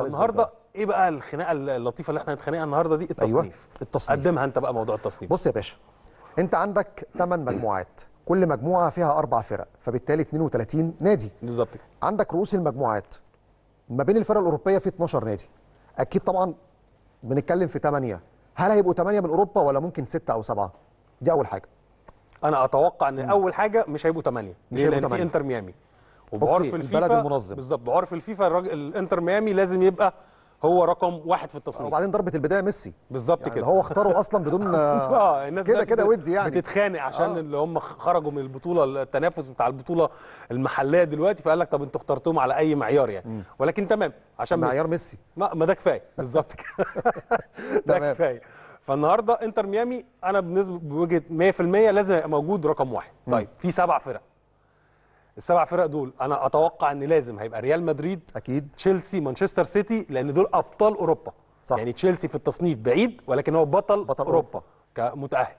طب النهارده ايه بقى الخناقه اللطيفه اللي احنا هنتخانقها النهارده دي التصنيف أيوة. التصنيف قدمها انت بقى موضوع التصنيف بص يا باشا انت عندك 8 مجموعات كل مجموعه فيها اربع فرق فبالتالي 32 نادي بالظبط عندك رؤوس المجموعات ما بين الفرق الاوروبيه في 12 نادي اكيد طبعا بنتكلم في 8 هل هيبقوا 8 من اوروبا ولا ممكن 6 او 7 دي اول حاجه انا اتوقع ان اول حاجه مش هيبقوا 8 مش هيبقوا 8 في انتر ميامي وبعرف الفيفا البلد المنظم بالظبط بعرف الفيفا الانتر ميامي لازم يبقى هو رقم واحد في التصنيف وبعدين ضربه البدايه ميسي بالظبط يعني كده هو اختاره اصلا بدون آه،, اه الناس كده كده ودي يعني بتتخانق عشان آه. اللي هم خرجوا من البطوله التنافس بتاع البطوله المحليه دلوقتي فقال لك طب انتوا اخترتوهم على اي معيار يعني م. ولكن تمام عشان معيار ميسي ما, ما ده كفايه بالظبط كده ده كفايه فالنهارده انتر ميامي انا بالنسبه بوجهه 100% لازم يبقى موجود رقم واحد طيب في سبع فرق السبع فرق دول انا اتوقع ان لازم هيبقى ريال مدريد اكيد تشيلسي مانشستر سيتي لان دول ابطال اوروبا صح. يعني تشيلسي في التصنيف بعيد ولكن هو بطل, بطل اوروبا كمتاهل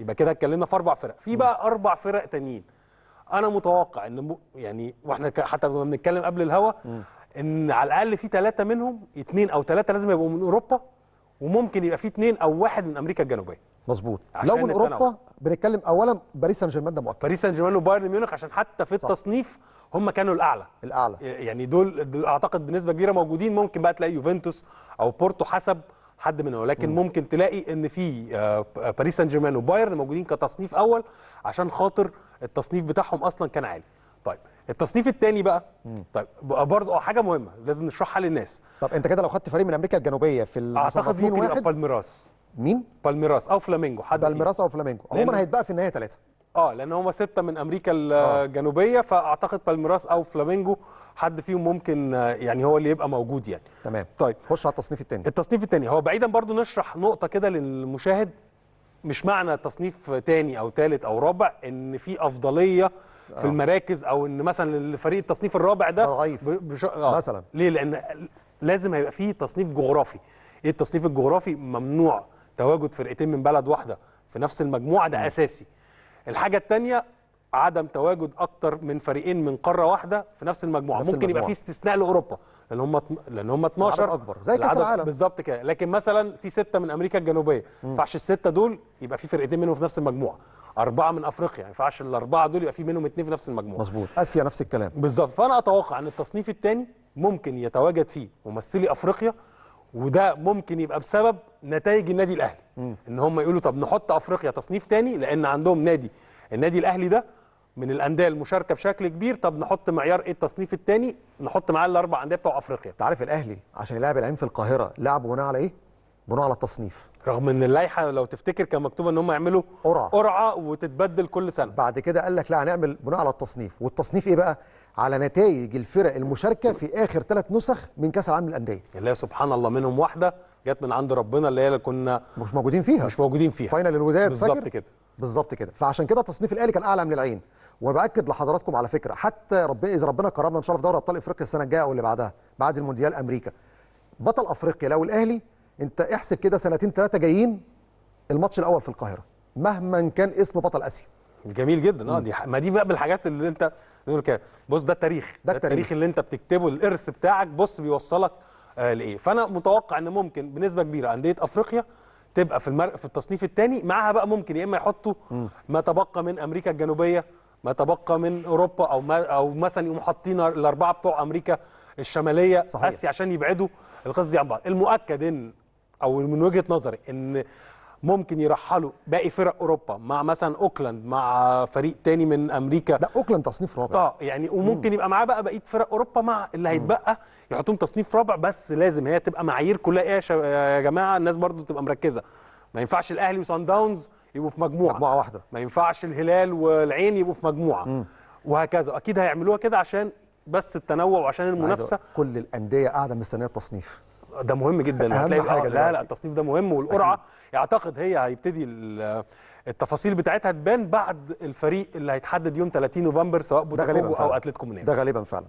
يبقى كده اتكلمنا في اربع فرق في بقى اربع فرق تانيين انا متوقع ان م... يعني واحنا حتى كنا بنتكلم قبل الهوا ان على الاقل في ثلاثه منهم اثنين او ثلاثه لازم يبقوا من اوروبا وممكن يبقى في اثنين او واحد من امريكا الجنوبيه مظبوط لو من اوروبا بنتكلم اولا باريس سان جيرمان ده مؤكد باريس سان جيرمان وبايرن ميونخ عشان حتى في صح. التصنيف هم كانوا الاعلى الاعلى يعني دول, اعتقد بنسبه كبيره موجودين ممكن بقى تلاقي يوفنتوس او بورتو حسب حد منهم لكن م. ممكن تلاقي ان في آه، باريس سان جيرمان وبايرن موجودين كتصنيف اول عشان خاطر التصنيف بتاعهم اصلا كان عالي طيب التصنيف الثاني بقى طيب برضه آه، حاجه مهمه لازم نشرحها للناس طب انت كده لو خدت فريق من امريكا الجنوبيه في اعتقد ممكن يبقى بالميراث مين بالميراس او فلامينجو حد بالميراس او فلامينجو عموما هيتبقى في النهايه ثلاثه اه لان هم سته من امريكا آه. الجنوبيه فاعتقد بالميراس او فلامينجو حد فيهم ممكن آه، يعني هو اللي يبقى موجود يعني تمام طيب خش على التصنيف الثاني التصنيف الثاني هو بعيدا برضو نشرح نقطه كده للمشاهد مش معنى تصنيف ثاني او ثالث او رابع ان في افضليه آه. في المراكز او ان مثلا الفريق التصنيف الرابع ده ضعيف بش... آه. مثلا ليه لان لازم هيبقى فيه تصنيف جغرافي ايه التصنيف الجغرافي ممنوع تواجد فرقتين من بلد واحده في نفس المجموعه ده اساسي الحاجه الثانيه عدم تواجد اكتر من فريقين من قاره واحده في نفس المجموعه نفس ممكن المجموعة. يبقى في استثناء لاوروبا لان هم لان هم 12 اكبر زي كاس العالم بالظبط كده لكن مثلا في سته من امريكا الجنوبيه ما ينفعش السته دول يبقى في فرقتين منهم في نفس المجموعه أربعة من أفريقيا ما ينفعش الأربعة دول يبقى في منهم اثنين في نفس المجموعة مظبوط آسيا نفس الكلام بالظبط فأنا أتوقع أن التصنيف الثاني ممكن يتواجد فيه ممثلي أفريقيا وده ممكن يبقى بسبب نتائج النادي الاهلي م. ان هم يقولوا طب نحط افريقيا تصنيف تاني لان عندهم نادي النادي الاهلي ده من الانديه المشاركه بشكل كبير طب نحط معيار ايه التصنيف الثاني نحط معاه الاربع انديه بتوع افريقيا انت عارف الاهلي عشان يلعب العين في القاهره لعب بناء على ايه بناء على التصنيف رغم ان اللائحه لو تفتكر كان مكتوب ان هم يعملوا قرعه قرعه وتتبدل كل سنه بعد كده قال لك لا هنعمل بناء على التصنيف والتصنيف ايه بقى على نتائج الفرق المشاركه في اخر ثلاث نسخ من كاس العالم للانديه اللي هي سبحان الله منهم واحده جت من عند ربنا اللي هي اللي كنا مش موجودين فيها مش موجودين فيها فاينل الوداد بالظبط كده بالظبط كده فعشان كده التصنيف الاهلي كان اعلى من العين وباكد لحضراتكم على فكره حتى ربنا اذا ربنا كرمنا ان شاء الله في دوري ابطال افريقيا السنه الجايه او اللي بعدها بعد المونديال امريكا بطل افريقيا لو الاهلي انت احسب كده سنتين ثلاثه جايين الماتش الاول في القاهره مهما كان اسم بطل اسيا جميل جدا اه دي ما دي بقى بالحاجات اللي انت نقول كده بص ده التاريخ ده, ده التاريخ اللي انت بتكتبه الارث بتاعك بص بيوصلك آه لايه فانا متوقع ان ممكن بنسبه كبيره انديه افريقيا تبقى في المر... في التصنيف الثاني معاها بقى ممكن يا اما يحطوا ما تبقى من امريكا الجنوبيه ما تبقى من اوروبا او ما او مثلا يقوموا حاطين الاربعه بتوع امريكا الشماليه صحيح. اسيا عشان يبعدوا القصص دي عن بعض المؤكد ان او من وجهه نظري ان ممكن يرحلوا باقي فرق اوروبا مع مثلا اوكلاند مع فريق تاني من امريكا لا اوكلاند تصنيف رابع اه يعني وممكن مم. يبقى معاه بقى بقيه فرق اوروبا مع اللي هيتبقى يحطهم تصنيف رابع بس لازم هي تبقى معايير كلها ايه يا جماعه الناس برضو تبقى مركزه ما ينفعش الاهلي وسان داونز يبقوا في مجموعه مجموعه واحده ما ينفعش الهلال والعين يبقوا في مجموعه مم. وهكذا اكيد هيعملوها كده عشان بس التنوع وعشان المنافسه كل الانديه قاعده مستنيه التصنيف ده مهم جدا هتلاقي حاجه آه، لا لا التصنيف ده مهم والقرعه يعتقد هي هيبتدي التفاصيل بتاعتها تبان بعد الفريق اللي هيتحدد يوم 30 نوفمبر سواء بوتافوجو او اتلتيكو مينيرو ده غالبا فعلا